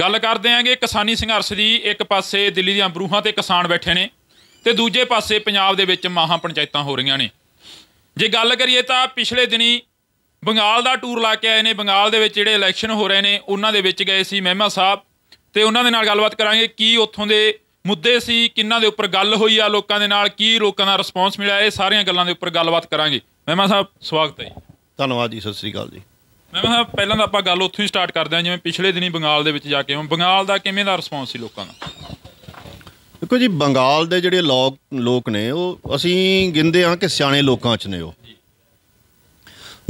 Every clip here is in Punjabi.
ਗੱਲ ਕਰਦੇ ਆਂਗੇ ਕਿਸਾਨੀ ਸੰਘਰਸ਼ ਦੀ ਇੱਕ ਪਾਸੇ ਦਿੱਲੀ ਦੀਆਂ ਬਰੂਹਾਂ ਤੇ ਕਿਸਾਨ ਬੈਠੇ ਨੇ ਤੇ ਦੂਜੇ ਪਾਸੇ ਪੰਜਾਬ ਦੇ ਵਿੱਚ ਮਾਹਾਂ ਪੰਚਾਇਤਾਂ ਹੋ ਰਹੀਆਂ ਨੇ ਜੇ ਗੱਲ ਕਰੀਏ ਤਾਂ ਪਿਛਲੇ ਦਿਨੀ ਬੰਗਾਲ ਦਾ ਟੂਰ ਲਾ ਕੇ ਆਏ ਨੇ ਬੰਗਾਲ ਦੇ ਵਿੱਚ ਜਿਹੜੇ ਇਲੈਕਸ਼ਨ ਹੋ ਰਹੇ ਨੇ ਉਹਨਾਂ ਦੇ ਵਿੱਚ ਗਏ ਸੀ ਮਹਿਮਾ ਸਾਹਿਬ ਤੇ ਉਹਨਾਂ ਦੇ ਨਾਲ ਗੱਲਬਾਤ ਕਰਾਂਗੇ ਕੀ ਉੱਥੋਂ ਦੇ ਮੁੱਦੇ ਸੀ ਕਿੰਨਾ ਦੇ ਉੱਪਰ ਗੱਲ ਹੋਈ ਆ ਲੋਕਾਂ ਦੇ ਨਾਲ ਕੀ ਲੋਕਾਂ ਦਾ ਰਿਸਪੌਂਸ ਮਿਲਿਆ ਇਹ ਸਾਰੀਆਂ ਗੱਲਾਂ ਦੇ ਉੱਪਰ ਗੱਲਬਾਤ ਕਰਾਂਗੇ ਮਹਿਮਾ ਸਾਹਿਬ ਸਵਾਗਤ ਹੈ ਧੰਨਵਾਦ ਜੀ ਸਤਿ ਸ੍ਰੀ ਅਕਾਲ ਜੀ ਮੈਂ ਮਹਾ ਪਹਿਲਾਂ ਤਾਂ ਆਪਾਂ ਗੱਲ ਉੱਥੋਂ ਹੀ ਸਟਾਰਟ ਕਰਦੇ ਹਾਂ ਜਿਵੇਂ ਪਿਛਲੇ ਦਿਨੀ ਬੰਗਾਲ ਦੇ ਵਿੱਚ ਜਾ ਕੇ ਹਾਂ ਬੰਗਾਲ ਦਾ ਕਿਵੇਂ ਦਾ ਰਿਸਪੌਂਸ ਸੀ ਲੋਕਾਂ ਦਾ ਦੇਖੋ ਜੀ ਬੰਗਾਲ ਦੇ ਜਿਹੜੇ ਲੋਕ ਲੋਕ ਨੇ ਉਹ ਅਸੀਂ ਗਿੰਦੇ ਆ ਕਿ ਸਿਆਣੇ ਲੋਕਾਂ 'ਚ ਨੇ ਉਹ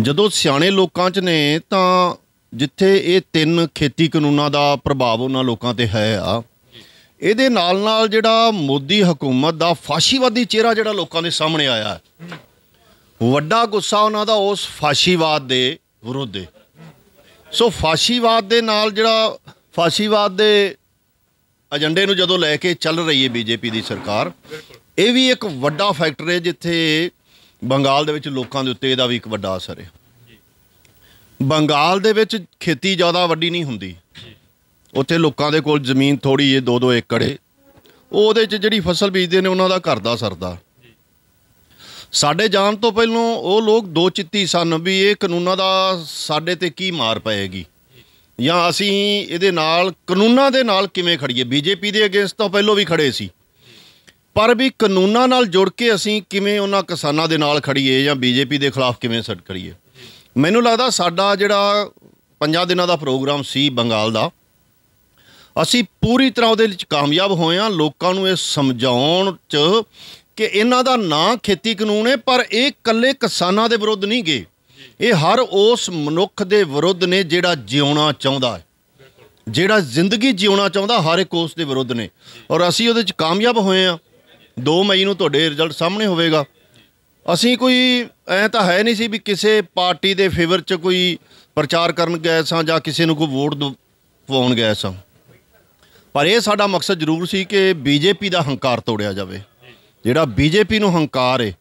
ਜਦੋਂ ਸਿਆਣੇ ਲੋਕਾਂ 'ਚ ਨੇ ਤਾਂ ਜਿੱਥੇ ਇਹ ਤਿੰਨ ਖੇਤੀ ਕਾਨੂੰਨਾਂ ਦਾ ਪ੍ਰਭਾਵ ਉਹਨਾਂ ਲੋਕਾਂ ਤੇ ਹੈ ਆ ਇਹਦੇ ਨਾਲ ਨਾਲ ਜਿਹੜਾ ਮੋਦੀ ਹਕੂਮਤ ਦਾ ਫਾਸ਼ੀਵਾਦੀ ਚਿਹਰਾ ਜਿਹੜਾ ਲੋਕਾਂ ਦੇ ਸਾਹਮਣੇ ਆਇਆ ਵੱਡਾ ਗੁੱਸਾ ਉਹਨਾਂ ਦਾ ਉਸ ਫਾਸ਼ੀਵਾਦ ਦੇ ਵਿਰੋਧੇ ਸੋ ਫਾਸ਼ੀਵਾਦ ਦੇ ਨਾਲ ਜਿਹੜਾ ਫਾਸ਼ੀਵਾਦ ਦੇ ਏਜੰਡੇ ਨੂੰ ਜਦੋਂ ਲੈ ਕੇ ਚੱਲ ਰਹੀ ਹੈ ਬੀਜੇਪੀ ਦੀ ਸਰਕਾਰ ਇਹ ਵੀ ਇੱਕ ਵੱਡਾ ਫੈਕਟਰ ਹੈ ਜਿੱਥੇ ਬੰਗਾਲ ਦੇ ਵਿੱਚ ਲੋਕਾਂ ਦੇ ਉੱਤੇ ਇਹਦਾ ਵੀ ਇੱਕ ਵੱਡਾ ਅਸਰ ਹੈ ਬੰਗਾਲ ਦੇ ਵਿੱਚ ਖੇਤੀ ਜ਼ਿਆਦਾ ਵੱਡੀ ਨਹੀਂ ਹੁੰਦੀ ਉੱਥੇ ਲੋਕਾਂ ਦੇ ਕੋਲ ਜ਼ਮੀਨ ਥੋੜੀ ਏ 2-2 ਏਕੜ ਏ ਉਹਦੇ 'ਚ ਜਿਹੜੀ ਫਸਲ ਬੀਜਦੇ ਨੇ ਉਹਨਾਂ ਦਾ ਘਰ ਦਾ ਸਰਦਾ ਸਾਡੇ ਜਾਣ ਤੋਂ ਪਹਿਲਾਂ ਉਹ ਲੋਕ ਦੋ ਚਿੱਤੀ ਸਨ ਵੀ ਇਹ ਕਾਨੂੰਨਾਂ ਦਾ ਸਾਡੇ ਤੇ ਕੀ ਮਾਰ ਪਏਗੀ ਜਾਂ ਅਸੀਂ ਇਹਦੇ ਨਾਲ ਕਾਨੂੰਨਾਂ ਦੇ ਨਾਲ ਕਿਵੇਂ ਖੜੀਏ ਬੀਜੇਪੀ ਦੇ ਅਗੇਂਸਟ ਤਾਂ ਪਹਿਲਾਂ ਵੀ ਖੜੇ ਸੀ ਪਰ ਵੀ ਕਾਨੂੰਨਾਂ ਨਾਲ ਜੁੜ ਕੇ ਅਸੀਂ ਕਿਵੇਂ ਉਹਨਾਂ ਕਿਸਾਨਾਂ ਦੇ ਨਾਲ ਖੜੀਏ ਜਾਂ ਬੀਜੇਪੀ ਦੇ ਖਿਲਾਫ ਕਿਵੇਂ ਸੜ ਕਰੀਏ ਮੈਨੂੰ ਲੱਗਦਾ ਸਾਡਾ ਜਿਹੜਾ ਪੰਜਾਂ ਦਿਨਾਂ ਦਾ ਪ੍ਰੋਗਰਾਮ ਸੀ ਬੰਗਾਲ ਦਾ ਅਸੀਂ ਪੂਰੀ ਤਰ੍ਹਾਂ ਉਹਦੇ ਵਿੱਚ ਕਾਮਯਾਬ ਹੋਏ ਆ ਲੋਕਾਂ ਨੂੰ ਇਹ ਸਮਝਾਉਣ 'ਚ ਕਿ ਇਹਨਾਂ ਦਾ ਨਾਂ ਖੇਤੀ ਕਾਨੂੰਨ ਹੈ ਪਰ ਇਹ ਕੱਲੇ ਕਿਸਾਨਾਂ ਦੇ ਵਿਰੁੱਧ ਨਹੀਂ ਗਏ ਇਹ ਹਰ ਉਸ ਮਨੁੱਖ ਦੇ ਵਿਰੁੱਧ ਨੇ ਜਿਹੜਾ ਜਿਉਣਾ ਚਾਹੁੰਦਾ ਹੈ ਜਿਹੜਾ ਜ਼ਿੰਦਗੀ ਜਿਉਣਾ ਚਾਹੁੰਦਾ ਹਰ ਇੱਕ ਉਸ ਦੇ ਵਿਰੁੱਧ ਨੇ ਔਰ ਅਸੀਂ ਉਹਦੇ ਚ ਕਾਮਯਾਬ ਹੋਏ ਆ 2 ਮਈ ਨੂੰ ਤੁਹਾਡੇ ਰਿਜ਼ਲਟ ਸਾਹਮਣੇ ਹੋਵੇਗਾ ਅਸੀਂ ਕੋਈ ਐ ਤਾਂ ਹੈ ਨਹੀਂ ਸੀ ਵੀ ਕਿਸੇ ਪਾਰਟੀ ਦੇ ਫੇਵਰ 'ਚ ਕੋਈ ਪ੍ਰਚਾਰ ਕਰਨ ਗਏ ਸਾਂ ਜਾਂ ਕਿਸੇ ਨੂੰ ਕੋਈ ਵੋਟ ਪਵਾਉਣ ਗਏ ਸਾਂ ਪਰ ਇਹ ਸਾਡਾ ਮਕਸਦ ਜ਼ਰੂਰ ਸੀ ਕਿ ਬੀਜੇਪੀ ਦਾ ਹੰਕਾਰ ਤੋੜਿਆ ਜਾਵੇ ਜਿਹੜਾ ਬੀਜੇਪੀ ਨੂੰ ਹੰਕਾਰ ਏ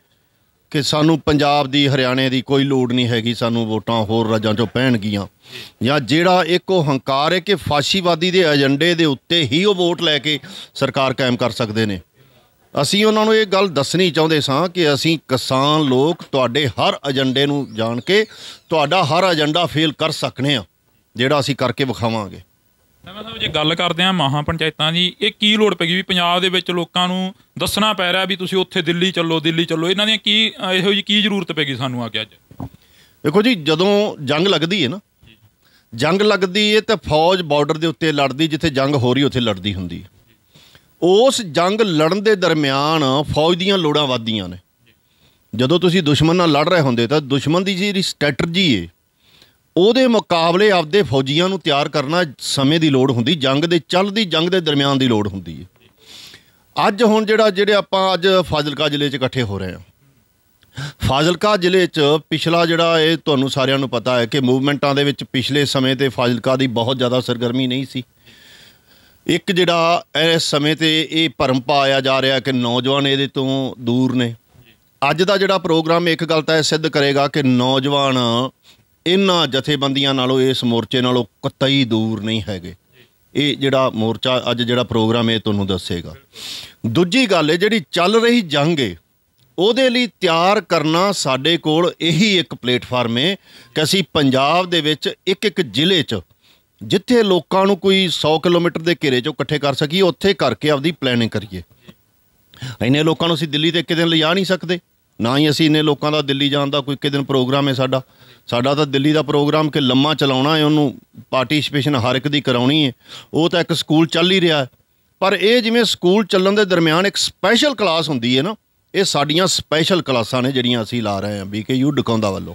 ਕਿ ਸਾਨੂੰ ਪੰਜਾਬ ਦੀ ਹਰਿਆਣੇ ਦੀ ਕੋਈ ਲੋੜ ਨਹੀਂ ਹੈਗੀ ਸਾਨੂੰ ਵੋਟਾਂ ਹੋਰ ਰਾਜਾਂ ਚੋਂ ਪੈਣਗੀਆਂ ਜਾਂ ਜਿਹੜਾ ਇੱਕ ਉਹ ਹੰਕਾਰ ਹੈ ਕਿ ਫਾਸ਼ੀਵਾਦੀ ਦੇ ਏਜੰਡੇ ਦੇ ਉੱਤੇ ਹੀ ਉਹ ਵੋਟ ਲੈ ਕੇ ਸਰਕਾਰ ਕਾਇਮ ਕਰ ਸਕਦੇ ਨੇ ਅਸੀਂ ਉਹਨਾਂ ਨੂੰ ਇਹ ਗੱਲ ਦੱਸਣੀ ਚਾਹੁੰਦੇ ਸਾਂ ਕਿ ਅਸੀਂ ਕਿਸਾਨ ਲੋਕ ਤੁਹਾਡੇ ਹਰ ਏਜੰਡੇ ਨੂੰ ਜਾਣ ਕੇ ਤੁਹਾਡਾ ਹਰ ਏਜੰਡਾ ਫੇਲ ਕਰ ਸਕਨੇ ਆ ਜਿਹੜਾ ਅਸੀਂ ਕਰਕੇ ਵਿਖਾਵਾਂਗੇ ਸਾਹਿਬ ਜੇ ਗੱਲ ਕਰਦੇ ਆ ਮਹਾ ਪੰਚਾਇਤਾਂ ਦੀ ਇਹ ਕੀ ਲੋੜ ਪੈ ਗਈ ਵੀ ਪੰਜਾਬ ਦੇ ਵਿੱਚ ਲੋਕਾਂ ਨੂੰ ਦੱਸਣਾ ਪੈ ਰਿਹਾ ਵੀ ਤੁਸੀਂ ਉੱਥੇ ਦਿੱਲੀ ਚੱਲੋ ਦਿੱਲੀ ਚੱਲੋ ਇਹਨਾਂ ਦੀਆਂ ਕੀ ਇਹੋ ਜੀ ਕੀ ਜ਼ਰੂਰਤ ਪੈ ਗਈ ਸਾਨੂੰ ਆ ਕੇ ਅੱਜ ਦੇਖੋ ਜੀ ਜਦੋਂ ਜੰਗ ਲੱਗਦੀ ਹੈ ਨਾ ਜੰਗ ਲੱਗਦੀ ਹੈ ਤਾਂ ਫੌਜ ਬਾਰਡਰ ਦੇ ਉੱਤੇ ਲੜਦੀ ਜਿੱਥੇ ਜੰਗ ਹੋ ਰਹੀ ਉੱਥੇ ਲੜਦੀ ਹੁੰਦੀ ਉਸ ਜੰਗ ਲੜਨ ਦੇ ਦਰਮਿਆਨ ਫੌਜ ਦੀਆਂ ਲੋੜਾਂ ਵਧਦੀਆਂ ਨੇ ਜਦੋਂ ਤੁਸੀਂ ਦੁਸ਼ਮਣ ਨਾਲ ਲੜ ਰਹੇ ਹੁੰਦੇ ਤਾਂ ਦੁਸ਼ਮਣ ਦੀ ਜਿਹੜੀ ਸਟ੍ਰੈਟਜੀ ਹੈ ਉਹਦੇ ਮੁਕਾਬਲੇ ਆਪਦੇ ਫੌਜੀਆਂ ਨੂੰ ਤਿਆਰ ਕਰਨਾ ਸਮੇਂ ਦੀ ਲੋੜ ਹੁੰਦੀ ਜੰਗ ਦੇ ਚੱਲਦੀ ਜੰਗ ਦੇ ਦਰਮਿਆਨ ਦੀ ਲੋੜ ਹੁੰਦੀ ਹੈ ਅੱਜ ਹੁਣ ਜਿਹੜਾ ਜਿਹੜੇ ਆਪਾਂ ਅੱਜ ਫਾਜ਼ਿਲਕਾ ਜ਼ਿਲ੍ਹੇ 'ਚ ਇਕੱਠੇ ਹੋ ਰਹੇ ਹਾਂ ਫਾਜ਼ਿਲਕਾ ਜ਼ਿਲ੍ਹੇ 'ਚ ਪਿਛਲਾ ਜਿਹੜਾ ਇਹ ਤੁਹਾਨੂੰ ਸਾਰਿਆਂ ਨੂੰ ਪਤਾ ਹੈ ਕਿ ਮੂਵਮੈਂਟਾਂ ਦੇ ਵਿੱਚ ਪਿਛਲੇ ਸਮੇਂ ਤੇ ਫਾਜ਼ਿਲਕਾ ਦੀ ਬਹੁਤ ਜ਼ਿਆਦਾ ਸਰਗਰਮੀ ਨਹੀਂ ਸੀ ਇੱਕ ਜਿਹੜਾ ਇਸ ਸਮੇਂ ਤੇ ਇਹ ਭਰਮ ਪਾਇਆ ਜਾ ਰਿਹਾ ਕਿ ਨੌਜਵਾਨ ਇਹਦੇ ਤੋਂ ਦੂਰ ਨੇ ਅੱਜ ਦਾ ਜਿਹੜਾ ਪ੍ਰੋਗਰਾਮ ਇੱਕ ਗੱਲ ਤਾਂ ਸਿੱਧ ਕਰੇਗਾ ਕਿ ਨੌਜਵਾਨ ਇਹਨਾਂ ਜਥੇਬੰਦੀਆਂ ਨਾਲੋਂ ਇਸ ਮੋਰਚੇ ਨਾਲੋਂ ਕਤਈ ਦੂਰ ਨਹੀਂ ਹੈਗੇ ਇਹ ਜਿਹੜਾ ਮੋਰਚਾ ਅੱਜ ਜਿਹੜਾ ਪ੍ਰੋਗਰਾਮ ਇਹ ਤੁਹਾਨੂੰ ਦੱਸੇਗਾ ਦੂਜੀ ਗੱਲ ਹੈ ਜਿਹੜੀ ਚੱਲ ਰਹੀ ਜੰਗ ਹੈ ਉਹਦੇ ਲਈ ਤਿਆਰ ਕਰਨਾ ਸਾਡੇ ਕੋਲ ਇਹੀ ਇੱਕ ਪਲੇਟਫਾਰਮ ਹੈ ਕਿ ਅਸੀਂ ਪੰਜਾਬ ਦੇ ਵਿੱਚ ਇੱਕ ਇੱਕ ਜ਼ਿਲ੍ਹੇ 'ਚ ਜਿੱਥੇ ਲੋਕਾਂ ਨੂੰ ਕੋਈ 100 ਕਿਲੋਮੀਟਰ ਦੇ ਘੇਰੇ 'ਚੋਂ ਇਕੱਠੇ ਕਰ ਸਕੀਏ ਉੱਥੇ ਕਰਕੇ ਆਪਦੀ ਪਲੈਨਿੰਗ ਕਰੀਏ ਇੰਨੇ ਲੋਕਾਂ ਨੂੰ ਅਸੀਂ ਦਿੱਲੀ ਤੇ ਇੱਕ ਦਿਨ ਲਿਜਾ ਨਹੀਂ ਸਕਦੇ ਨਾ ਹੀ ਅਸੀਂ ਇੰਨੇ ਲੋਕਾਂ ਦਾ ਦਿੱਲੀ ਜਾਣ ਦਾ ਕੋਈ ਇੱਕ ਦਿਨ ਪ੍ਰੋਗਰਾਮ ਹੈ ਸਾਡਾ ਸਾਡਾ ਤਾਂ ਦਿੱਲੀ ਦਾ ਪ੍ਰੋਗਰਾਮ ਕਿ ਲੰਮਾ ਚਲਾਉਣਾ ਹੈ ਉਹਨੂੰ ਪਾਰਟਿਸਪੇਸ਼ਨ ਹਰ ਇੱਕ ਦੀ ਕਰਾਉਣੀ ਹੈ ਉਹ ਤਾਂ ਇੱਕ ਸਕੂਲ ਚੱਲ ਹੀ ਰਿਹਾ ਪਰ ਇਹ ਜਿਵੇਂ ਸਕੂਲ ਚੱਲਣ ਦੇ ਦਰਮਿਆਨ ਇੱਕ ਸਪੈਸ਼ਲ ਕਲਾਸ ਹੁੰਦੀ ਹੈ ਨਾ ਇਹ ਸਾਡੀਆਂ ਸਪੈਸ਼ਲ ਕਲਾਸਾਂ ਨੇ ਜਿਹੜੀਆਂ ਅਸੀਂ ਲਾ ਰਹੇ ਹਾਂ ਬੀਕੇਯੂ ਡਕਾਉਂਦਾ ਵੱਲੋਂ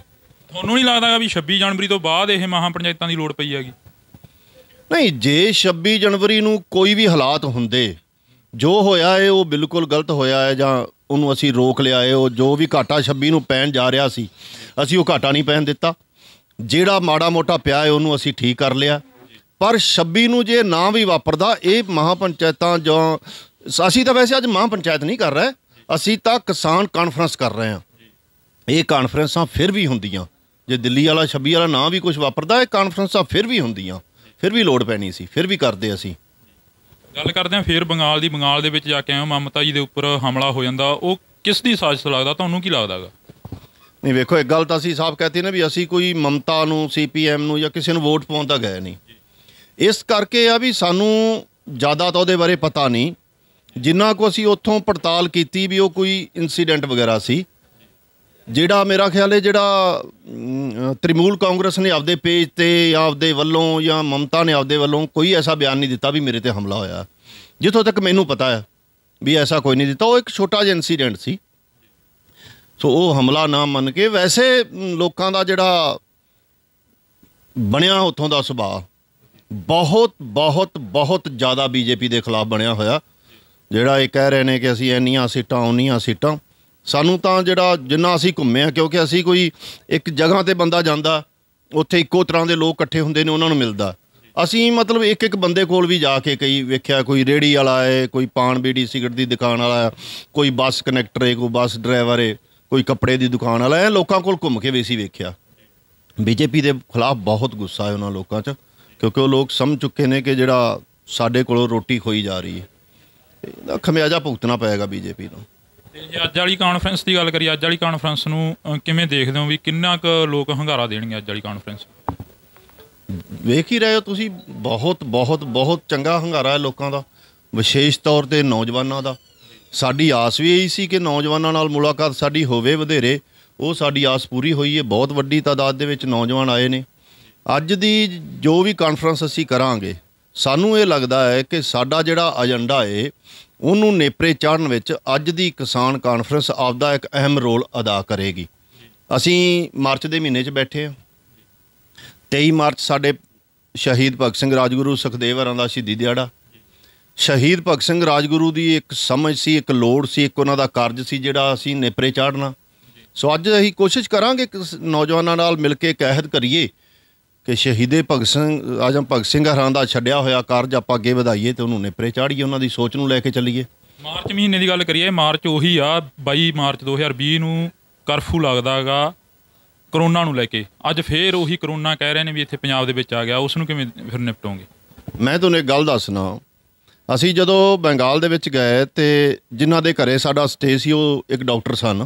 ਤੁਹਾਨੂੰ ਨਹੀਂ ਲੱਗਦਾ ਵੀ 26 ਜਨਵਰੀ ਤੋਂ ਬਾਅਦ ਇਹ ਮਹਾਪੰਚਾਇਤਾਂ ਪੰਚਾਇਤਾਂ ਦੀ ਲੋੜ ਪਈ ਹੈਗੀ ਨਹੀਂ ਜੇ 26 ਜਨਵਰੀ ਨੂੰ ਕੋਈ ਵੀ ਹਾਲਾਤ ਹੁੰਦੇ ਜੋ ਹੋਇਆ ਹੈ ਉਹ ਬਿਲਕੁਲ ਗਲਤ ਹੋਇਆ ਹੈ ਜਾਂ ਉਹਨੂੰ ਅਸੀਂ ਰੋਕ ਲਿਆਏ ਉਹ ਜੋ ਵੀ ਘਾਟਾ 26 ਨੂੰ ਪੈਣ ਜਾ ਰਿਹਾ ਸੀ ਅਸੀਂ ਉਹ ਘਾਟਾ ਨਹੀਂ ਪੈਣ ਦਿੱਤਾ ਜਿਹੜਾ ਮਾੜਾ ਮੋਟਾ ਪਿਆ ਹੈ ਉਹਨੂੰ ਅਸੀਂ ਠੀਕ ਕਰ ਲਿਆ ਪਰ 26 ਨੂੰ ਜੇ ਨਾ ਵੀ ਵਾਪਰਦਾ ਇਹ ਮਹਾਪੰਚਾਇਤਾਂ ਜੋ ਅਸੀਂ ਤਾਂ ਵੈਸੇ ਅੱਜ ਮਹਾਪੰਚਾਇਤ ਨਹੀਂ ਕਰ ਰਹੇ ਅਸੀਂ ਤਾਂ ਕਿਸਾਨ ਕਾਨਫਰੰਸ ਕਰ ਰਹੇ ਹਾਂ ਇਹ ਕਾਨਫਰੰਸਾਂ ਫਿਰ ਵੀ ਹੁੰਦੀਆਂ ਜੇ ਦਿੱਲੀ ਵਾਲਾ 26 ਵਾਲਾ ਨਾ ਵੀ ਕੁਝ ਵਾਪਰਦਾ ਇਹ ਕਾਨਫਰੰਸਾਂ ਫਿਰ ਵੀ ਹੁੰਦੀਆਂ ਫਿਰ ਵੀ ਲੋੜ ਪੈਣੀ ਸੀ ਫਿਰ ਵੀ ਕਰਦੇ ਅਸੀਂ ਗੱਲ ਕਰਦੇ ਆ ਫੇਰ ਬੰਗਾਲ ਦੀ ਬੰਗਾਲ ਦੇ ਵਿੱਚ ਜਾ ਕੇ ਆਇਆ ਮਮਤਾ ਜੀ ਦੇ ਉੱਪਰ ਹਮਲਾ ਹੋ ਜਾਂਦਾ ਉਹ ਕਿਸ ਦੀ ਸਾਜ਼ਿਸ਼ ਲੱਗਦਾ ਤੁਹਾਨੂੰ ਕੀ ਲੱਗਦਾਗਾ ਨਹੀਂ ਵੇਖੋ ਇੱਕ ਗੱਲ ਤਾਂ ਅਸੀਂ ਸਾਫ਼ ਕਹਤੀ ਨੇ ਵੀ ਅਸੀਂ ਕੋਈ ਮਮਤਾ ਨੂੰ ਸੀਪੀਐਮ ਨੂੰ ਜਾਂ ਕਿਸੇ ਨੂੰ ਵੋਟ ਪਾਉਣ ਤਾਂ ਗਏ ਨਹੀਂ ਇਸ ਕਰਕੇ ਆ ਵੀ ਸਾਨੂੰ ਜ਼ਿਆਦਾ ਤਾਂ ਉਹਦੇ ਬਾਰੇ ਪਤਾ ਨਹੀਂ ਜਿੰਨਾ ਕੋ ਅਸੀਂ ਉੱਥੋਂ ਪੜਤਾਲ ਕੀਤੀ ਵੀ ਉਹ ਕੋਈ ਇਨਸੀਡੈਂਟ ਵਗੈਰਾ ਸੀ ਜਿਹੜਾ ਮੇਰਾ ਖਿਆਲ ਹੈ ਜਿਹੜਾ ਤ੍ਰਿਮੂਲ ਕਾਂਗਰਸ ਨੇ ਆਪਦੇ ਪੇਜ ਤੇ ਆਪਦੇ ਵੱਲੋਂ ਜਾਂ ਮਮਤਾ ਨੇ ਆਪਦੇ ਵੱਲੋਂ ਕੋਈ ਐਸਾ ਬਿਆਨ ਨਹੀਂ ਦਿੱਤਾ ਵੀ ਮੇਰੇ ਤੇ ਹਮਲਾ ਹੋਇਆ ਜਿੱਥੋਂ ਤੱਕ ਮੈਨੂੰ ਪਤਾ ਹੈ ਵੀ ਐਸਾ ਕੋਈ ਨਹੀਂ ਦਿੱਤਾ ਉਹ ਇੱਕ ਛੋਟਾ ਜਿਹਾ ਇਨਸੀਡੈਂਟ ਸੀ ਸੋ ਉਹ ਹਮਲਾ ਨਾ ਮੰਨ ਕੇ ਵੈਸੇ ਲੋਕਾਂ ਦਾ ਜਿਹੜਾ ਬਣਿਆ ਉਥੋਂ ਦਾ ਸੁਭਾਅ ਬਹੁਤ ਬਹੁਤ ਬਹੁਤ ਜ਼ਿਆਦਾ ਬੀਜੇਪੀ ਦੇ ਖਿਲਾਫ ਬਣਿਆ ਹੋਇਆ ਜਿਹੜਾ ਇਹ ਕਹਿ ਰਹੇ ਨੇ ਕਿ ਅਸੀਂ ਇੰਨੀਆਂ ਸੀਟਾਂ ਉਨੀਆਂ ਸੀਟਾਂ ਸਾਨੂੰ ਤਾਂ ਜਿਹੜਾ ਜਿੰਨਾ ਅਸੀਂ ਘੁੰਮੇ ਆ ਕਿਉਂਕਿ ਅਸੀਂ ਕੋਈ ਇੱਕ ਜਗ੍ਹਾ ਤੇ ਬੰਦਾ ਜਾਂਦਾ ਉੱਥੇ ਇੱਕੋ ਤਰ੍ਹਾਂ ਦੇ ਲੋਕ ਇਕੱਠੇ ਹੁੰਦੇ ਨੇ ਉਹਨਾਂ ਨੂੰ ਮਿਲਦਾ ਅਸੀਂ ਮਤਲਬ ਇੱਕ ਇੱਕ ਬੰਦੇ ਕੋਲ ਵੀ ਜਾ ਕੇ ਕਈ ਵੇਖਿਆ ਕੋਈ ਰੇੜੀ ਵਾਲਾ ਹੈ ਕੋਈ ਪਾਣ ਬੀੜੀ ਸਿਗਰਟ ਦੀ ਦੁਕਾਨ ਵਾਲਾ ਕੋਈ ਬੱਸ ਕਨੈਕਟਰ ਹੈ ਕੋਈ ਬੱਸ ਡਰਾਈਵਰ ਹੈ ਕੋਈ ਕੱਪੜੇ ਦੀ ਦੁਕਾਨ ਵਾਲਾ ਹੈ ਲੋਕਾਂ ਕੋਲ ਘੁੰਮ ਕੇ ਵੇਸੀ ਵੇਖਿਆ ਬੀਜੇਪੀ ਦੇ ਖਿਲਾਫ ਬਹੁਤ ਗੁੱਸਾ ਹੈ ਉਹਨਾਂ ਲੋਕਾਂ 'ਚ ਕਿਉਂਕਿ ਉਹ ਲੋਕ ਸਮਝ ਚੁੱਕੇ ਨੇ ਕਿ ਜਿਹੜਾ ਸਾਡੇ ਕੋਲੋਂ ਰੋਟੀ ਖੋਈ ਜਾ ਰਹੀ ਹੈ ਇਹਦਾ ਖਮਿਆਜਾ ਭੁਗਤਣਾ ਪਏਗਾ ਬੀਜੇਪੀ ਨੂੰ ਤੇ ਜੇ ਅੱਜ ਵਾਲੀ ਕਾਨਫਰੰਸ ਦੀ ਗੱਲ ਕਰੀ ਅੱਜ ਵਾਲੀ ਕਾਨਫਰੰਸ ਨੂੰ ਕਿਵੇਂ ਦੇਖਦੇ ਹੋ ਵੀ ਕਿੰਨਾ ਕੁ ਲੋਕ ਹੰਗਾਰਾ ਦੇਣਗੇ ਅੱਜ ਵਾਲੀ ਕਾਨਫਰੰਸ ਵੇਖ ਹੀ ਰਹੇ ਹੋ ਤੁਸੀਂ ਬਹੁਤ ਬਹੁਤ ਬਹੁਤ ਚੰਗਾ ਹੰਗਾਰਾ ਹੈ ਲੋਕਾਂ ਦਾ ਵਿਸ਼ੇਸ਼ ਤੌਰ ਤੇ ਨੌਜਵਾਨਾਂ ਦਾ ਸਾਡੀ ਆਸ ਵੀ ਇਹੀ ਸੀ ਕਿ ਨੌਜਵਾਨਾਂ ਨਾਲ ਮੁਲਾਕਾਤ ਸਾਡੀ ਹੋਵੇ ਵਧੇਰੇ ਉਹ ਸਾਡੀ ਆਸ ਪੂਰੀ ਹੋਈ ਹੈ ਬਹੁਤ ਵੱਡੀ ਤਾਦਾਦ ਦੇ ਵਿੱਚ ਨੌਜਵਾਨ ਆਏ ਨੇ ਅੱਜ ਦੀ ਜੋ ਵੀ ਕਾਨਫਰੰਸ ਅਸੀਂ ਕਰਾਂਗੇ ਸਾਨੂੰ ਇਹ ਲੱਗਦਾ ਹੈ ਕਿ ਸਾਡਾ ਜਿਹੜਾ ਏਜੰਡਾ ਹੈ ਉਹਨੂੰ ਨੇਪਰੇ ਚਾੜਨ ਵਿੱਚ ਅੱਜ ਦੀ ਕਿਸਾਨ ਕਾਨਫਰੰਸ ਆਪਦਾ ਇੱਕ ਅਹਿਮ ਰੋਲ ਅਦਾ ਕਰੇਗੀ ਅਸੀਂ ਮਾਰਚ ਦੇ ਮਹੀਨੇ 'ਚ ਬੈਠੇ ਹਾਂ 23 ਮਾਰਚ ਸਾਡੇ ਸ਼ਹੀਦ ਭਗਤ ਸਿੰਘ ਰਾਜਗੁਰੂ ਸੁਖਦੇਵ ਹਰਾਂ ਦਾ ਸ਼ਹੀਦੀ ਦਿਹਾੜਾ ਸ਼ਹੀਦ ਭਗਤ ਸਿੰਘ ਰਾਜਗੁਰੂ ਦੀ ਇੱਕ ਸਮਝ ਸੀ ਇੱਕ ਲੋੜ ਸੀ ਇੱਕ ਉਹਨਾਂ ਦਾ ਕਾਰਜ ਸੀ ਜਿਹੜਾ ਅਸੀਂ ਨੇਪਰੇ ਚਾੜਨਾ ਸੋ ਅੱਜ ਅਸੀਂ ਕੋਸ਼ਿਸ਼ ਕਰਾਂਗੇ ਕਿ ਨੌਜਵਾਨਾਂ ਨਾਲ ਮਿਲ ਕੇ ਇੱਕ ਅਹਿਦ ਕਰੀਏ ਕਿ ਸ਼ਹੀਦੇ ਭਗਤ ਸਿੰਘ ਆਜਮ ਭਗਤ ਸਿੰਘ ਹਰਾਂ ਦਾ ਛੱਡਿਆ ਹੋਇਆ ਕਾਰਜ ਆਪਾਂ ਅੱਗੇ ਵਧਾਈਏ ਤੇ ਉਹਨੂੰ ਨੇਪਰੇ ਚਾੜੀਏ ਉਹਨਾਂ ਦੀ ਸੋਚ ਨੂੰ ਲੈ ਕੇ ਚੱਲੀਏ ਮਾਰਚ ਮਹੀਨੇ ਦੀ ਗੱਲ ਕਰੀਏ ਮਾਰਚ ਉਹੀ ਆ 22 ਮਾਰਚ 2020 ਨੂੰ ਕਰਫੂ ਲੱਗਦਾਗਾ ਕਰੋਨਾ ਨੂੰ ਲੈ ਕੇ ਅੱਜ ਫੇਰ ਉਹੀ ਕਰੋਨਾ ਕਹਿ ਰਹੇ ਨੇ ਵੀ ਇੱਥੇ ਪੰਜਾਬ ਦੇ ਵਿੱਚ ਆ ਗਿਆ ਉਸ ਨੂੰ ਕਿਵੇਂ ਫਿਰ ਨਿਪਟੋਗੇ ਮੈਂ ਤੁਹਾਨੂੰ ਇੱਕ ਗੱਲ ਦੱਸਣਾ ਅਸੀਂ ਜਦੋਂ ਬੰਗਾਲ ਦੇ ਵਿੱਚ ਗਏ ਤੇ ਜਿਨ੍ਹਾਂ ਦੇ ਘਰੇ ਸਾਡਾ ਸਟੇ ਸੀ ਉਹ ਇੱਕ ਡਾਕਟਰ ਸਨ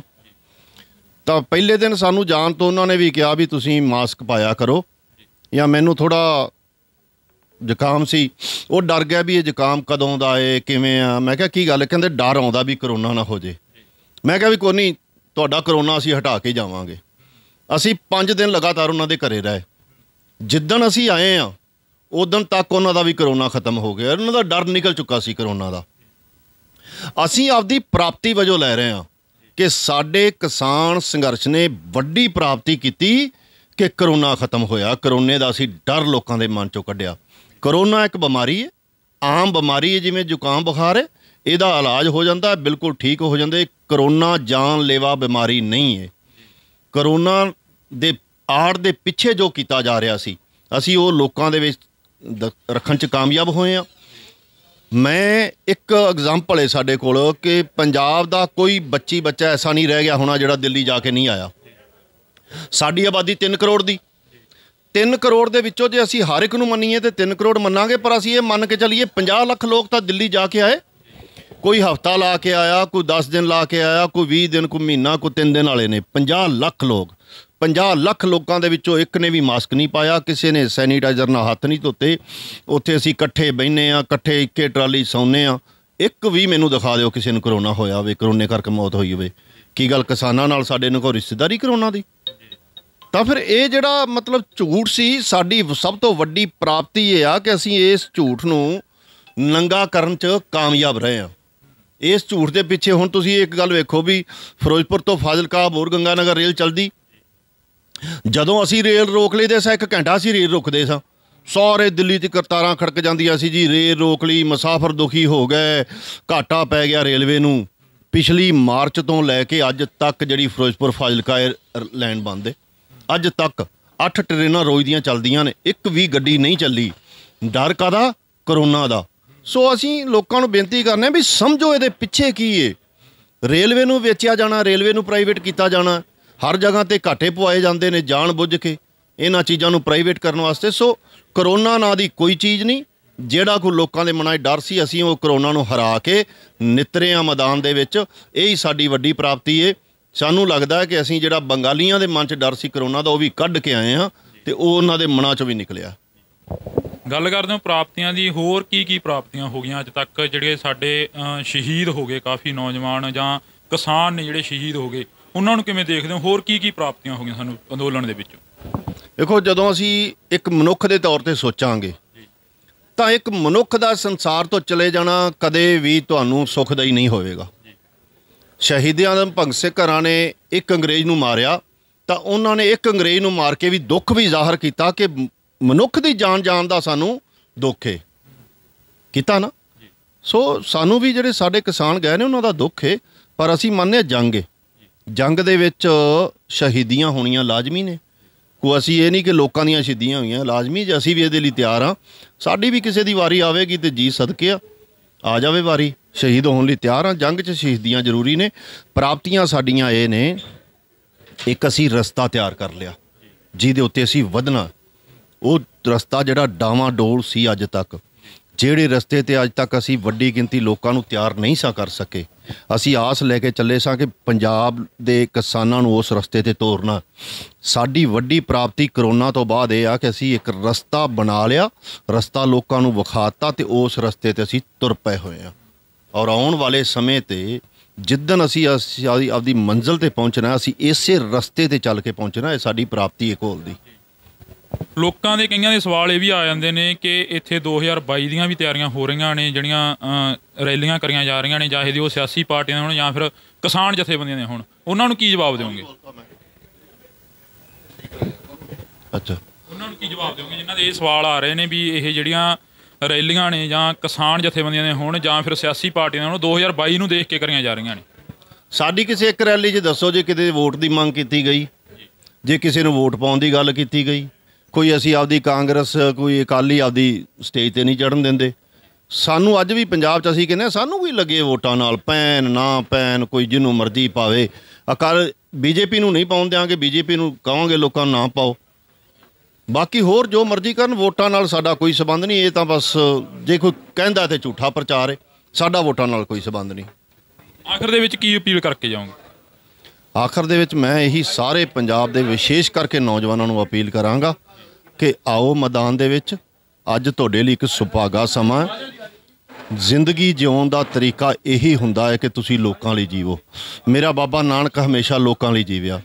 ਤਾਂ ਪਹਿਲੇ ਦਿਨ ਸਾਨੂੰ ਜਾਣ ਤੋਂ ਉਹਨਾਂ ਨੇ ਵੀ ਕਿਹਾ ਵੀ ਤੁਸੀਂ ਮਾਸਕ ਪਾਇਆ ਕਰੋ ਜਾਂ ਮੈਨੂੰ ਥੋੜਾ ਜ਼ੁਕਾਮ ਸੀ ਉਹ ਡਰ ਗਿਆ ਵੀ ਇਹ ਜ਼ੁਕਾਮ ਕਦੋਂ ਦਾ ਏ ਕਿਵੇਂ ਆ ਮੈਂ ਕਿਹਾ ਕੀ ਗੱਲ ਕਹਿੰਦੇ ਡਰ ਆਉਂਦਾ ਵੀ ਕਰੋਨਾ ਨਾ ਹੋ ਜੇ ਮੈਂ ਕਿਹਾ ਵੀ ਕੋਈ ਨਹੀਂ ਤੁਹਾਡਾ ਕਰੋਨਾ ਅਸੀਂ ਹਟਾ ਕੇ ਜਾਵਾਂਗੇ ਅਸੀਂ 5 ਦਿਨ ਲਗਾਤਾਰ ਉਹਨਾਂ ਦੇ ਘਰੇ ਰਹੇ ਜਿੱਦਣ ਅਸੀਂ ਆਏ ਆ ਉਦੋਂ ਤੱਕ ਉਹਨਾਂ ਦਾ ਵੀ ਕਰੋਨਾ ਖਤਮ ਹੋ ਗਿਆ ਉਹਨਾਂ ਦਾ ਡਰ ਨਿਕਲ ਚੁੱਕਾ ਸੀ ਕਰੋਨਾ ਦਾ ਅਸੀਂ ਆਪਦੀ ਪ੍ਰਾਪਤੀ ਵਜੋਂ ਲੈ ਰਹੇ ਆ ਕਿ ਸਾਡੇ ਕਿਸਾਨ ਸੰਘਰਸ਼ ਨੇ ਵੱਡੀ ਪ੍ਰਾਪਤੀ ਕੀਤੀ ਕਿ ਕਰੋਨਾ ਖਤਮ ਹੋਇਆ ਕਰੋਨੇ ਦਾ ਅਸੀਂ ਡਰ ਲੋਕਾਂ ਦੇ ਮਨ ਚੋਂ ਕੱਢਿਆ ਕਰੋਨਾ ਇੱਕ ਬਿਮਾਰੀ ਹੈ ਆਮ ਬਿਮਾਰੀ ਹੈ ਜਿਵੇਂ ਜ਼ੁਕਾਮ ਬੁਖਾਰ ਹੈ ਇਹਦਾ ਇਲਾਜ ਹੋ ਜਾਂਦਾ ਬਿਲਕੁਲ ਠੀਕ ਹੋ ਜਾਂਦੇ ਕਰੋਨਾ ਜਾਨ ਲੇਵਾ ਬਿਮਾਰੀ ਨਹੀਂ ਹੈ ਕਰੋਨਾ ਦੇ ਆੜ ਦੇ ਪਿੱਛੇ ਜੋ ਕੀਤਾ ਜਾ ਰਿਹਾ ਸੀ ਅਸੀਂ ਉਹ ਲੋਕਾਂ ਦੇ ਵਿੱਚ ਰੱਖਣ 'ਚ ਕਾਮਯਾਬ ਹੋਏ ਆ ਮੈਂ ਇੱਕ ਐਗਜ਼ਾਮਪਲ ਹੈ ਸਾਡੇ ਕੋਲ ਕਿ ਪੰਜਾਬ ਦਾ ਕੋਈ ਬੱਚੀ ਬੱਚਾ ਐਸਾ ਨਹੀਂ ਰਹਿ ਗਿਆ ਹੋਣਾ ਜਿਹੜਾ ਦਿੱਲੀ ਜਾ ਕੇ ਨਹੀਂ ਆਇਆ ਸਾਡੀ ਆਬਾਦੀ 3 ਕਰੋੜ ਦੀ 3 ਕਰੋੜ ਦੇ ਵਿੱਚੋਂ ਜੇ ਅਸੀਂ ਹਰ ਇੱਕ ਨੂੰ ਮੰਨੀਏ ਤੇ 3 ਕਰੋੜ ਮੰਨਾਂਗੇ ਪਰ ਅਸੀਂ ਇਹ ਮੰਨ ਕੇ ਚੱਲੀਏ 50 ਲੱਖ ਲੋਕ ਤਾਂ ਦਿੱਲੀ ਜਾ ਕੇ ਆਏ ਕੋਈ ਹਫਤਾ ਲਾ ਕੇ ਆਇਆ ਕੋਈ 10 ਦਿਨ ਲਾ ਕੇ ਆਇਆ ਕੋਈ 20 ਦਿਨ ਕੋਈ ਮਹੀਨਾ ਕੋਈ 3 ਦਿਨ ਵਾਲੇ ਨੇ 50 ਲੱਖ ਲੋਕ 50 ਲੱਖ ਲੋਕਾਂ ਦੇ ਵਿੱਚੋਂ ਇੱਕ ਨੇ ਵੀ ਮਾਸਕ ਨਹੀਂ ਪਾਇਆ ਕਿਸੇ ਨੇ ਸੈਨੀਟਾਈਜ਼ਰ ਨਾਲ ਹੱਥ ਨਹੀਂ ਧੋਤੇ ਉੱਥੇ ਅਸੀਂ ਇਕੱਠੇ ਬੈੰਨੇ ਆ ਇਕੱਠੇ ਇੱਕੇ ਟਰਾਲੀ ਸੌਨੇ ਆ ਇੱਕ ਵੀ ਮੈਨੂੰ ਦਿਖਾ ਦਿਓ ਕਿਸੇ ਨੂੰ ਕਰੋਨਾ ਹੋਇਆ ਹੋਵੇ ਕਰੋਨੇ ਕਰਕੇ ਮੌਤ ਹੋਈ ਹੋਵੇ ਕੀ ਗੱਲ ਕਿਸਾਨਾਂ ਨਾਲ ਸਾਡੇ ਨੂੰ ਕੋਈ ਰਿਸ਼ਤੇਦਾਰੀ ਕਰੋਨਾ ਦੀ ਤਾਂ ਫਿਰ ਇਹ ਜਿਹੜਾ ਮਤਲਬ ਝੂਠ ਸੀ ਸਾਡੀ ਸਭ ਤੋਂ ਵੱਡੀ ਪ੍ਰਾਪਤੀ ਇਹ ਆ ਕਿ ਅਸੀਂ ਇਸ ਝੂਠ ਨੂੰ ਨੰਗਾ ਕਰਨ 'ਚ ਕਾਮਯਾਬ ਰਹੇ ਹਾਂ ਇਸ ਝੂਠ ਦੇ ਪਿੱਛੇ ਹੁਣ ਤੁਸੀਂ ਇੱਕ ਗੱਲ ਵੇਖੋ ਵੀ ਫਿਰੋਜ਼ਪੁਰ ਤੋਂ ਫਾਜ਼ਿਲਕਾ ਹੋਰ ਗੰਗਾਨਗਰ ਰੇਲ ਚੱਲਦੀ ਜਦੋਂ ਅਸੀਂ ਰੇਲ ਰੋਕ ਲਈ ਦੇ ਸਾਂ ਇੱਕ ਘੰਟਾ ਅਸੀਂ ਰੇਲ ਰੁਕਦੇ ਸਾਂ ਸਾਰੇ ਦਿੱਲੀ ਦੀ ਕਰਤਾਰਾਂ ਖੜਕ ਜਾਂਦੀਆਂ ਸੀ ਜੀ ਰੇਲ ਰੋਕ ਲਈ ਮੁਸਾਫਰ ਦੁਖੀ ਹੋ ਗਏ ਘਾਟਾ ਪੈ ਗਿਆ ਰੇਲਵੇ ਨੂੰ ਪਿਛਲੀ ਮਾਰਚ ਤੋਂ ਲੈ ਕੇ ਅੱਜ ਤੱਕ ਜਿਹੜੀ ਫਿਰੋਜ਼ਪੁਰ ਫਾਜ਼ਿਲਕਾ ਲੈਂਡ ਬੰਦ ਹੈ ਅੱਜ ਤੱਕ 8 ਟ੍ਰੇਨਾਂ ਰੋਜ਼ ਦੀਆਂ ਚੱਲਦੀਆਂ ਨੇ ਇੱਕ ਵੀ ਗੱਡੀ ਨਹੀਂ ਚੱਲੀ ਡਰ ਕਾਦਾ ਕਰੋਨਾ ਦਾ ਸੋ ਅਸੀਂ ਲੋਕਾਂ ਨੂੰ ਬੇਨਤੀ ਕਰਨੇ ਆ ਵੀ ਸਮਝੋ ਇਹਦੇ ਪਿੱਛੇ ਕੀ ਏ ਰੇਲਵੇ ਨੂੰ ਵੇਚਿਆ ਜਾਣਾ ਰੇਲਵੇ ਨੂੰ ਪ੍ਰਾਈਵੇਟ ਕੀਤਾ ਜਾਣਾ ਹਰ ਜਗ੍ਹਾ ਤੇ ਘਾਟੇ ਪਵਾਏ ਜਾਂਦੇ ਨੇ ਜਾਣ ਬੁੱਝ ਕੇ ਇਹਨਾਂ ਚੀਜ਼ਾਂ ਨੂੰ ਪ੍ਰਾਈਵੇਟ ਕਰਨ ਵਾਸਤੇ ਸੋ ਕਰੋਨਾ ਨਾਂ ਦੀ ਕੋਈ ਚੀਜ਼ ਨਹੀਂ ਜਿਹੜਾ ਕੋ ਲੋਕਾਂ ਦੇ ਮਨਾਂ 'ਚ ਡਰ ਸੀ ਅਸੀਂ ਉਹ ਕਰੋਨਾ ਨੂੰ ਹਰਾ ਕੇ ਨਿਤਰੇ ਆ ਮੈਦਾਨ ਦੇ ਵਿੱਚ ਇਹ ਹੀ ਸਾਡੀ ਵੱਡੀ ਪ੍ਰਾਪਤੀ ਏ ਸਾਨੂੰ ਲੱਗਦਾ ਕਿ ਅਸੀਂ ਜਿਹੜਾ ਬੰਗਾਲੀਆਂ ਦੇ ਮਨ 'ਚ ਡਰ ਸੀ ਕਰੋਨਾ ਦਾ ਉਹ ਵੀ ਕੱਢ ਕੇ ਆਏ ਆ ਤੇ ਉਹ ਉਹਨਾਂ ਦੇ ਮਨਾਂ 'ਚ ਵੀ ਨਿਕਲਿਆ ਗੱਲ ਕਰਦੇ ਹਾਂ ਪ੍ਰਾਪਤੀਆਂ ਦੀ ਹੋਰ ਕੀ ਕੀ ਪ੍ਰਾਪਤੀਆਂ ਹੋ ਗਈਆਂ ਅੱਜ ਤੱਕ ਜਿਹੜੇ ਸਾਡੇ ਸ਼ਹੀਦ ਹੋ ਗਏ ਕਾਫੀ ਨੌਜਵਾਨ ਜਾਂ ਕਿਸਾਨ ਨੇ ਜਿਹੜੇ ਸ਼ਹੀਦ ਹੋ ਗਏ ਉਹਨਾਂ ਨੂੰ ਕਿਵੇਂ ਦੇਖਦੇ ਹੋ ਹੋਰ ਕੀ ਕੀ ਪ੍ਰਾਪਤੀਆਂ ਹੋ ਗਈਆਂ ਸਾਨੂੰ ਅੰਦੋਲਨ ਦੇ ਵਿੱਚੋਂ ਦੇਖੋ ਜਦੋਂ ਅਸੀਂ ਇੱਕ ਮਨੁੱਖ ਦੇ ਤੌਰ ਤੇ ਸੋਚਾਂਗੇ ਤਾਂ ਇੱਕ ਮਨੁੱਖ ਦਾ ਸੰਸਾਰ ਤੋਂ ਚਲੇ ਜਾਣਾ ਕਦੇ ਵੀ ਤੁਹਾਨੂੰ ਸੁਖਦਾਈ ਨਹੀਂ ਹੋਵੇਗਾ ਸ਼ਹੀਦ ਆਦਮ ਭੰਗ ਸਿੰਘ ਘਰਾਂ ਨੇ ਇੱਕ ਅੰਗਰੇਜ਼ ਨੂੰ ਮਾਰਿਆ ਤਾਂ ਉਹਨਾਂ ਨੇ ਇੱਕ ਅੰਗਰੇਜ਼ ਨੂੰ ਮਾਰ ਕੇ ਵੀ ਦੁੱਖ ਵੀ ਜ਼ਾਹਰ ਕੀਤਾ ਕਿ ਮਨੁੱਖ ਦੀ ਜਾਨ ਜਾਨ ਦਾ ਸਾਨੂੰ ਦੁੱਖ ਹੈ ਕੀਤਾ ਨਾ ਸੋ ਸਾਨੂੰ ਵੀ ਜਿਹੜੇ ਸਾਡੇ ਕਿਸਾਨ ਗਏ ਨੇ ਉਹਨਾਂ ਦਾ ਦੁੱਖ ਹੈ ਪਰ ਅਸੀਂ ਮੰਨਿਆ ਜੰਗ ਹੈ ਜੰਗ ਦੇ ਵਿੱਚ ਸ਼ਹੀਦੀਆਂ ਹੋਣੀਆਂ ਲਾਜ਼ਮੀ ਨੇ ਕੋ ਅਸੀਂ ਇਹ ਨਹੀਂ ਕਿ ਲੋਕਾਂ ਦੀਆਂ ਸ਼ਹੀਦੀਆਂ ਹੋਈਆਂ ਲਾਜ਼ਮੀ ਜੇ ਅਸੀਂ ਵੀ ਇਹਦੇ ਲਈ ਤਿਆਰ ਆ ਸਾਡੀ ਵੀ ਕਿਸੇ ਦੀ ਵਾਰੀ ਆਵੇਗੀ ਤੇ ਜੀ ਸਦਕੇ ਆ ਆ ਜਾਵੇ ਵਾਰੀ ਸ਼ਹੀਦ ਹੋਣ ਲਈ ਤਿਆਰ ਹਾਂ ਜੰਗ 'ਚ ਸ਼ਹੀਦੀਆਂ ਜ਼ਰੂਰੀ ਨੇ ਪ੍ਰਾਪਤੀਆਂ ਸਾਡੀਆਂ ਇਹ ਨੇ ਇੱਕ ਅਸੀਂ ਰਸਤਾ ਤਿਆਰ ਕਰ ਲਿਆ ਜਿਹਦੇ ਉੱਤੇ ਅਸੀਂ ਵਧਣਾ ਉਹ ਰਸਤਾ ਜਿਹੜਾ ਡਾਵਾ ਡੋਲ ਸੀ ਅੱਜ ਤੱਕ ਜਿਹੜੇ ਰਸਤੇ ਤੇ ਅੱਜ ਤੱਕ ਅਸੀਂ ਵੱਡੀ ਗਿਣਤੀ ਲੋਕਾਂ ਨੂੰ ਤਿਆਰ ਨਹੀਂ ਸਾ ਕਰ ਸਕੇ ਅਸੀਂ ਆਸ ਲੈ ਕੇ ਚੱਲੇ ਸਾਂ ਕਿ ਪੰਜਾਬ ਦੇ ਕਿਸਾਨਾਂ ਨੂੰ ਉਸ ਰਸਤੇ ਤੇ ਤੋਰਨਾ ਸਾਡੀ ਵੱਡੀ ਪ੍ਰਾਪਤੀ ਕਰੋਨਾ ਤੋਂ ਬਾਅਦ ਇਹ ਆ ਕਿ ਅਸੀਂ ਇੱਕ ਰਸਤਾ ਬਣਾ ਲਿਆ ਰਸਤਾ ਲੋਕਾਂ ਨੂੰ ਵਿਖਾਤਾ ਤੇ ਉਸ ਰਸਤੇ ਤੇ ਅਸੀਂ ਤੁਰ ਪਏ ਹੋਏ ਆ ਔਰ ਆਉਣ ਵਾਲੇ ਸਮੇਂ ਤੇ ਜਿੱਦਨ ਅਸੀਂ ਆਪਦੀ ਮੰਜ਼ਲ ਤੇ ਪਹੁੰਚਣਾ ਅਸੀਂ ਇਸੇ ਰਸਤੇ ਤੇ ਚੱਲ ਕੇ ਪਹੁੰਚਣਾ ਇਹ ਸਾਡੀ ਪ੍ਰਾਪਤੀ ਹੈ ਕੋਲ ਦੀ ਲੋਕਾਂ ਦੇ ਕਈਆਂ ਦੇ ਸਵਾਲ ਇਹ ਵੀ ਆ ਜਾਂਦੇ ਨੇ ਕਿ ਇੱਥੇ 2022 ਦੀਆਂ ਵੀ ਤਿਆਰੀਆਂ ਹੋ ਰਹੀਆਂ ਨੇ ਜਿਹੜੀਆਂ ਰੈਲੀਆਂ ਕਰੀਆਂ ਜਾ ਰਹੀਆਂ ਨੇ ਚਾਹੇ ਦੀ ਉਹ ਸਿਆਸੀ ਪਾਰਟੀਆਂ ਦੇ ਹੋਣ ਜਾਂ ਫਿਰ ਕਿਸਾਨ ਜਥੇਬੰਦੀਆਂ ਦੇ ਹੋਣ ਉਹਨਾਂ ਨੂੰ ਕੀ ਜਵਾਬ ਦੇਵੋਗੇ ਅੱਛਾ ਉਹਨਾਂ ਨੂੰ ਕੀ ਜਵਾਬ ਦੇਵੋਗੇ ਜਿਨ੍ਹਾਂ ਦੇ ਇਹ ਸਵਾਲ ਆ ਰਹੇ ਨੇ ਵੀ ਇਹ ਜਿਹੜੀਆਂ ਰੈਲੀਆਂ ਨੇ ਜਾਂ ਕਿਸਾਨ ਜਥੇਬੰਦੀਆਂ ਨੇ ਹੋਣ ਜਾਂ ਫਿਰ ਸਿਆਸੀ ਪਾਰਟੀਆਂ ਨੇ ਉਹਨੂੰ 2022 ਨੂੰ ਦੇਖ ਕੇ ਕਰੀਆਂ ਜਾ ਰਹੀਆਂ ਨੇ ਸਾਡੀ ਕਿਸੇ ਇੱਕ ਰੈਲੀ 'ਚ ਦੱਸੋ ਜੇ ਕਿਤੇ ਵੋਟ ਦੀ ਮੰਗ ਕੀਤੀ ਗਈ ਜੇ ਕਿਸੇ ਨੂੰ ਵੋਟ ਪਾਉਣ ਦੀ ਗੱਲ ਕੀਤੀ ਗਈ ਕੋਈ ਅਸੀਂ ਆਪਦੀ ਕਾਂਗਰਸ ਕੋਈ ਅਕਾਲੀ ਆਪਦੀ ਸਟੇਜ ਤੇ ਨਹੀਂ ਚੜਨ ਦਿੰਦੇ ਸਾਨੂੰ ਅੱਜ ਵੀ ਪੰਜਾਬ 'ਚ ਅਸੀਂ ਕਹਿੰਦੇ ਸਾਨੂੰ ਵੀ ਲੱਗੇ ਵੋਟਾਂ ਨਾਲ ਪੈਨ ਨਾ ਪੈਨ ਕੋਈ ਜਿਹਨੂੰ ਮਰਜ਼ੀ ਪਾਵੇ ਅਕਾਲ ਬੀਜੇਪੀ ਨੂੰ ਨਹੀਂ ਪਾਉਣ ਦਿਆਂਗੇ ਬੀਜੇਪੀ ਨੂੰ ਕਹਾਂਗੇ ਲੋਕਾਂ ਨੂੰ ਨਾ ਪਾਓ ਬਾਕੀ ਹੋਰ ਜੋ ਮਰਜ਼ੀ ਕਰਨ ਵੋਟਾਂ ਨਾਲ ਸਾਡਾ ਕੋਈ ਸਬੰਧ ਨਹੀਂ ਇਹ ਤਾਂ ਬਸ ਜੇ ਕੋਈ ਕਹਿੰਦਾ ਤੇ ਝੂਠਾ ਪ੍ਰਚਾਰ ਹੈ ਸਾਡਾ ਵੋਟਾਂ ਨਾਲ ਕੋਈ ਸਬੰਧ ਨਹੀਂ ਆਖਰ ਦੇ ਵਿੱਚ ਕੀ ਅਪੀਲ ਕਰਕੇ ਜਾਓਗੇ ਆਖਰ ਦੇ ਵਿੱਚ ਮੈਂ ਇਹੀ ਸਾਰੇ ਪੰਜਾਬ ਦੇ ਵਿਸ਼ੇਸ਼ ਕਰਕੇ ਨੌਜਵਾਨਾਂ ਨੂੰ ਅਪੀਲ ਕਰਾਂਗਾ ਕਿ ਆਓ ਮੈਦਾਨ ਦੇ ਵਿੱਚ ਅੱਜ ਤੁਹਾਡੇ ਲਈ ਇੱਕ ਸੁਪਾਗਾ ਸਮਾਂ ਜ਼ਿੰਦਗੀ ਜਿਉਣ ਦਾ ਤਰੀਕਾ ਇਹੀ ਹੁੰਦਾ ਹੈ ਕਿ ਤੁਸੀਂ ਲੋਕਾਂ ਲਈ ਜੀਵੋ ਮੇਰਾ ਬਾਬਾ ਨਾਨਕ ਹਮੇਸ਼ਾ ਲੋਕਾਂ ਲਈ ਜੀਵਿਆ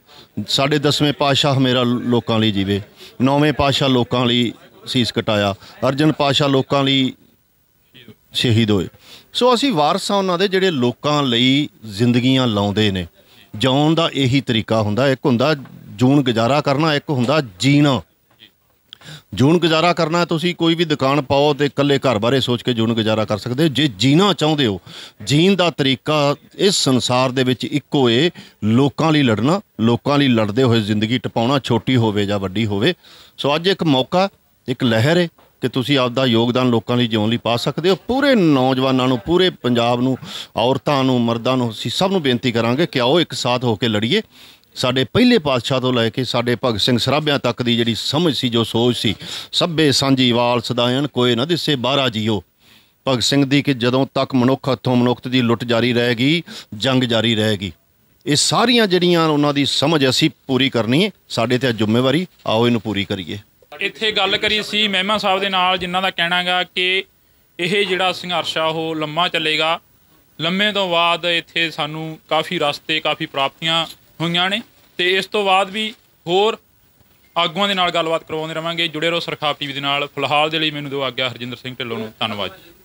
ਸਾਡੇ ਦਸਵੇਂ ਪਾਤਸ਼ਾਹ ਮੇਰਾ ਲੋਕਾਂ ਲਈ ਜੀਵੇ ਨੌਵੇਂ ਪਾਤਸ਼ਾਹ ਲੋਕਾਂ ਲਈ ਸੀਸ ਕਟਾਇਆ ਅਰਜਨ ਪਾਤਸ਼ਾਹ ਲੋਕਾਂ ਲਈ ਸ਼ਹੀਦ ਹੋਏ ਸੋ ਅਸੀਂ ਵਾਰਸ ਆ ਉਹਨਾਂ ਦੇ ਜਿਹੜੇ ਲੋਕਾਂ ਲਈ ਜ਼ਿੰਦਗੀਆਂ ਲਾਉਂਦੇ ਨੇ ਜਿਉਣ ਦਾ ਇਹੀ ਤਰੀਕਾ ਹੁੰਦਾ ਇੱਕ ਹੁੰਦਾ ਜੂਣ ਗੁਜ਼ਾਰਾ ਕਰਨਾ ਇੱਕ ਹੁੰਦਾ ਜੀਣਾ ਜੂਨ ਗੁਜ਼ਾਰਾ ਕਰਨਾ ਤੁਸੀਂ ਕੋਈ ਵੀ ਦੁਕਾਨ ਪਾਓ ਤੇ ਇਕੱਲੇ ਘਰ ਬਾਰੇ ਸੋਚ ਕੇ ਜੂਨ ਗੁਜ਼ਾਰਾ ਕਰ ਸਕਦੇ ਹੋ ਜੇ ਜੀਣਾ ਚਾਹੁੰਦੇ ਹੋ ਜੀਣ ਦਾ ਤਰੀਕਾ ਇਸ ਸੰਸਾਰ ਦੇ ਵਿੱਚ ਇੱਕੋ ਏ ਲੋਕਾਂ ਲਈ ਲੜਨਾ ਲੋਕਾਂ ਲਈ ਲੜਦੇ ਹੋਏ ਜ਼ਿੰਦਗੀ ਟਪਾਉਣਾ ਛੋਟੀ ਹੋਵੇ ਜਾਂ ਵੱਡੀ ਹੋਵੇ ਸੋ ਅੱਜ ਇੱਕ ਮੌਕਾ ਇੱਕ ਲਹਿਰ ਏ ਕਿ ਤੁਸੀਂ ਆਪ ਦਾ ਯੋਗਦਾਨ ਲੋਕਾਂ ਲਈ ਜਿਉਣ ਲਈ ਪਾ ਸਕਦੇ ਹੋ ਪੂਰੇ ਨੌਜਵਾਨਾਂ ਨੂੰ ਪੂਰੇ ਪੰਜਾਬ ਨੂੰ ਔਰਤਾਂ ਨੂੰ ਮਰਦਾਂ ਨੂੰ ਅਸੀਂ ਸਭ ਨੂੰ ਬੇਨਤੀ ਕਰਾਂਗੇ ਕਿ ਆਓ ਇੱਕ ਸਾਥ ਹੋ ਕੇ ਲੜੀਏ ਸਾਡੇ ਪਹਿਲੇ ਪਾਤਸ਼ਾਹ ਤੋਂ ਲੈ ਕੇ ਸਾਡੇ ਭਗਤ ਸਿੰਘ ਸਰਾਭਿਆਂ ਤੱਕ ਦੀ ਜਿਹੜੀ ਸਮਝ ਸੀ ਜੋ ਸੋਚ ਸੀ ਸਭੇ ਸਾਂਝੀ ਵਾਲ ਸਦਾਇਨ ਕੋਈ ਨਾ ਦਿਸੇ ਬਾਰਾ ਜੀਓ ਭਗਤ ਸਿੰਘ ਦੀ ਕਿ ਜਦੋਂ ਤੱਕ ਮਨੁੱਖ ਹੱਥੋਂ ਮਨੁੱਖਤ ਦੀ ਲੁੱਟ ਜਾਰੀ ਰਹੇਗੀ ਜੰਗ ਜਾਰੀ ਰਹੇਗੀ ਇਹ ਸਾਰੀਆਂ ਜਿਹੜੀਆਂ ਉਹਨਾਂ ਦੀ ਸਮਝ ਅਸੀਂ ਪੂਰੀ ਕਰਨੀ ਹੈ ਸਾਡੇ ਤੇ ਜ਼ਿੰਮੇਵਾਰੀ ਆਓ ਇਹਨੂੰ ਪੂਰੀ ਕਰੀਏ ਇੱਥੇ ਗੱਲ ਕਰੀ ਸੀ ਮਹਿਮਾ ਸਾਹਿਬ ਦੇ ਨਾਲ ਜਿਨ੍ਹਾਂ ਦਾ ਕਹਿਣਾਗਾ ਕਿ ਇਹ ਜਿਹੜਾ ਸੰਘਰਸ਼ ਆ ਉਹ ਲੰਮਾ ਚੱਲੇਗਾ ਲੰਮੇ ਤੋਂ ਬਾਅਦ ਇੱਥੇ ਸਾਨੂੰ ਕਾਫੀ ਰਸਤੇ ਕਾਫੀ ਪ੍ਰਾਪਤੀਆਂ ਹੋਈਆਂ ਨੇ ਤੇ ਇਸ ਤੋਂ ਬਾਅਦ ਵੀ ਹੋਰ ਆਗੂਆਂ ਦੇ ਨਾਲ ਗੱਲਬਾਤ ਕਰਵਾਉਂਦੇ ਰਵਾਂਗੇ ਜੁੜੇ ਰਹੋ ਸਰਖਾਪ ਟੀਵੀ ਦੇ ਨਾਲ ਫਿਲਹਾਲ ਦੇ ਲਈ ਮੈਨੂੰ ਦਿਓ ਆਗਿਆ ਹਰਜਿੰਦਰ ਸਿੰਘ ਢਿੱਲੋਂ ਨੂੰ ਧੰਨਵਾਦ